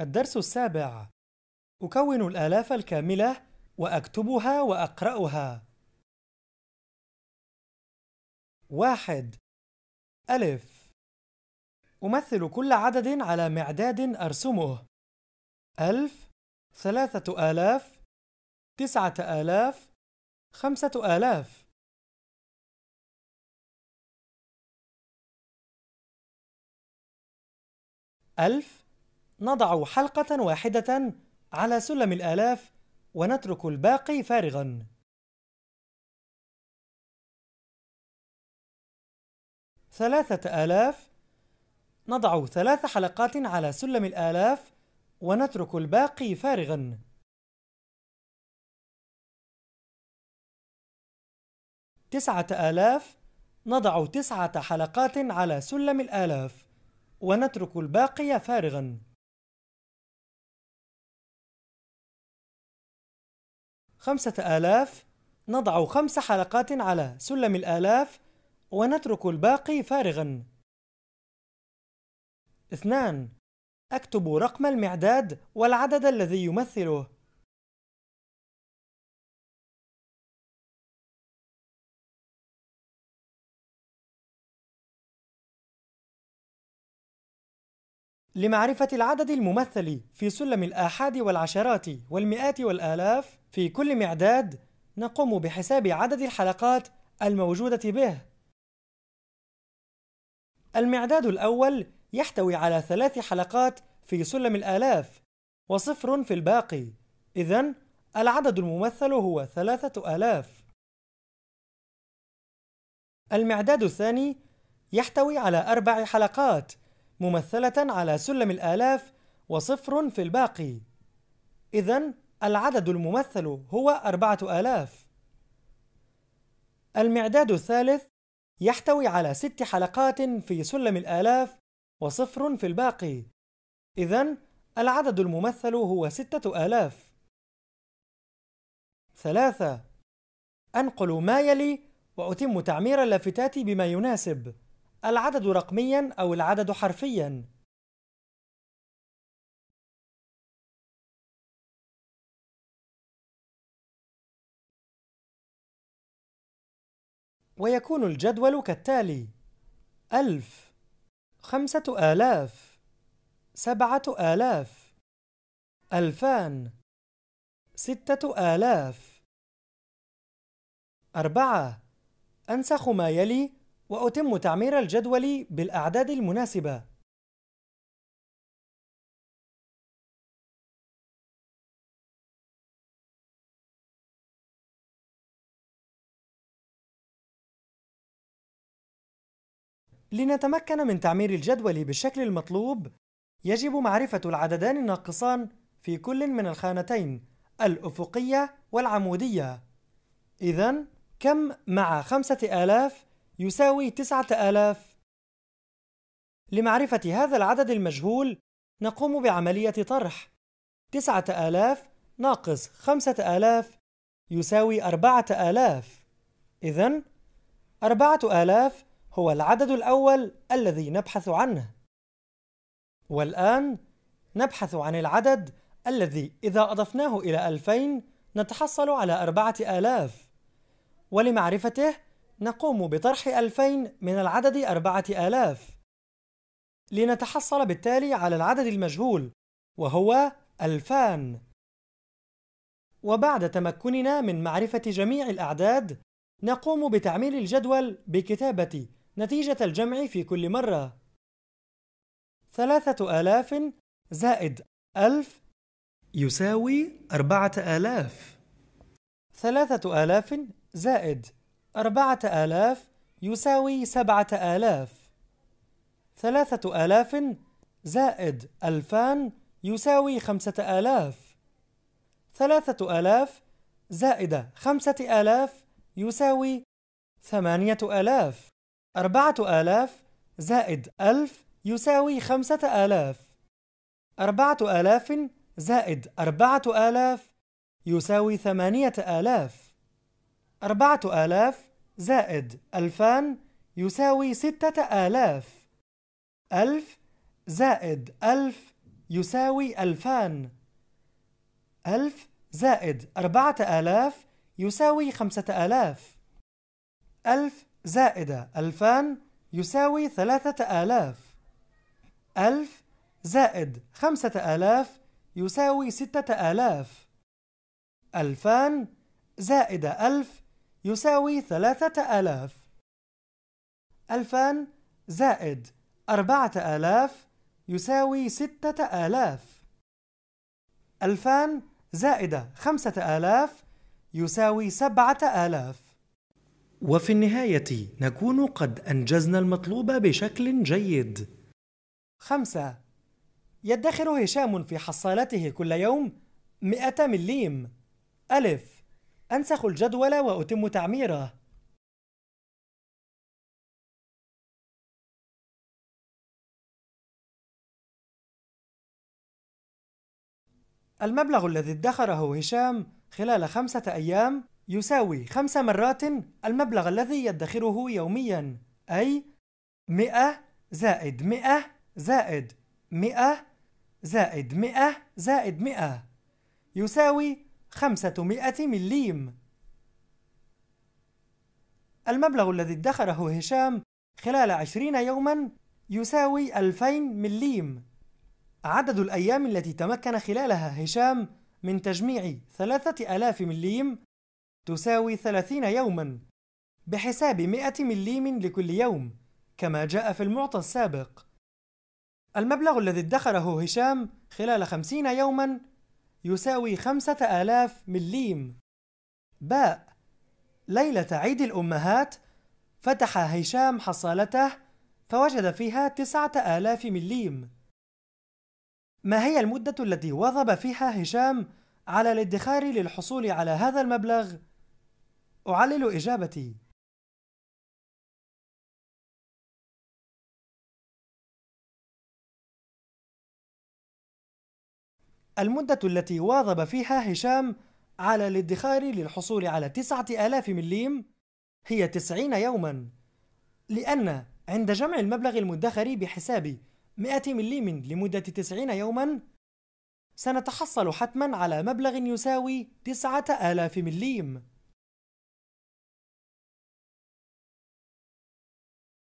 الدرس السابع أكون الآلاف الكاملة وأكتبها وأقرأها واحد ألف أمثل كل عدد على معداد أرسمه ألف ثلاثة آلاف تسعة آلاف خمسة آلاف ألف نضع حلقة واحدة على سلم الآلاف ونترك الباقي فارغا ثلاثة آلاف نضع ثلاث حلقات على سلم الآلاف ونترك الباقي فارغا تسعة آلاف نضع تسعة حلقات على سلم الآلاف ونترك الباقي فارغاً خمسة آلاف نضع خمس حلقات على سلم الآلاف ونترك الباقي فارغا اثنان أكتب رقم المعداد والعدد الذي يمثله لمعرفة العدد الممثل في سلم الآحاد والعشرات والمئات والآلاف في كل معداد نقوم بحساب عدد الحلقات الموجودة به المعداد الأول يحتوي على ثلاث حلقات في سلم الآلاف وصفر في الباقي إذا العدد الممثل هو ثلاثة آلاف المعداد الثاني يحتوي على أربع حلقات ممثلة على سلم الآلاف وصفر في الباقي إذا العدد الممثل هو أربعة آلاف المعداد الثالث يحتوي على ست حلقات في سلم الآلاف وصفر في الباقي إذا العدد الممثل هو ستة آلاف ثلاثة أنقل ما يلي وأتم تعمير اللافتات بما يناسب العدد رقميا أو العدد حرفيا ويكون الجدول كالتالي ألف خمسة آلاف سبعة آلاف ألفان ستة آلاف أربعة أنسخ ما يلي وأتم تعمير الجدول بالأعداد المناسبة لنتمكن من تعمير الجدول بالشكل المطلوب يجب معرفة العددان الناقصان في كل من الخانتين الأفقية والعمودية إذا كم مع خمسة آلاف يساوي تسعة آلاف لمعرفة هذا العدد المجهول نقوم بعملية طرح تسعة آلاف ناقص خمسة آلاف يساوي أربعة آلاف إذن أربعة آلاف هو العدد الأول الذي نبحث عنه والآن نبحث عن العدد الذي إذا أضفناه إلى 2000 نتحصل على أربعة آلاف ولمعرفته نقوم بطرح 2000 من العدد 4000 لنتحصل بالتالي على العدد المجهول وهو 2000 وبعد تمكننا من معرفة جميع الأعداد نقوم بتعميل الجدول بكتابة نتيجة الجمع في كل مرة 3000 زائد 1000 يساوي 4000 3000 زائد أربعة آلاف يساوي سبعة آلاف ثلاثة آلاف زائد ألفان يساوي خمسة آلاف ثلاثة آلاف زائد خمسة آلاف يساوي ثمانية آلاف أربعة آلاف زائد ألف يساوي خمسة آلاف أربعة آلاف زائد أربعة آلاف يساوي ثمانية آلاف أربعة آلاف زائد ألفان يساوي ستة آلاف ألف زائد ألف يساوي ألفان ألف زائد أربعة آلاف يساوي خمسة آلاف ألف زائد ألفان يساوي ثلاثة آلاف ألف زائد خمسة آلاف يساوي ستة آلاف ألفان زائد ألف يساوي ثلاثة آلاف ألفان زائد أربعة آلاف يساوي ستة آلاف ألفان زائد خمسة آلاف يساوي سبعة آلاف وفي النهاية نكون قد أنجزنا المطلوب بشكل جيد خمسة يدخر هشام في حصالته كل يوم مئة مليم ألف أنسخ الجدول وأتم تعميره. المبلغ الذي ادخره هشام خلال خمسة أيام يساوي خمس مرات المبلغ الذي يدخره يوميا أي 100 زائد 100 زائد 100 زائد 100 زائد 100 يساوي 500 مليم المبلغ الذي ادخره هشام خلال 20 يوما يساوي 2000 مليم عدد الأيام التي تمكن خلالها هشام من تجميع 3000 مليم تساوي 30 يوما بحساب 100 مليم لكل يوم كما جاء في المعطى السابق المبلغ الذي ادخره هشام خلال 50 يوما يساوي خمسة آلاف مليم باء ليلة عيد الأمهات فتح هشام حصالته فوجد فيها تسعة آلاف مليم ما هي المدة التي واظب فيها هشام على الادخار للحصول على هذا المبلغ؟ أعلل إجابتي المدة التي واظب فيها هشام على الادخار للحصول على تسعة آلاف مليم هي تسعين يوما لأن عند جمع المبلغ المدخر بحساب 100 مليم لمدة 90 يوما سنتحصل حتما على مبلغ يساوي 9000 مليم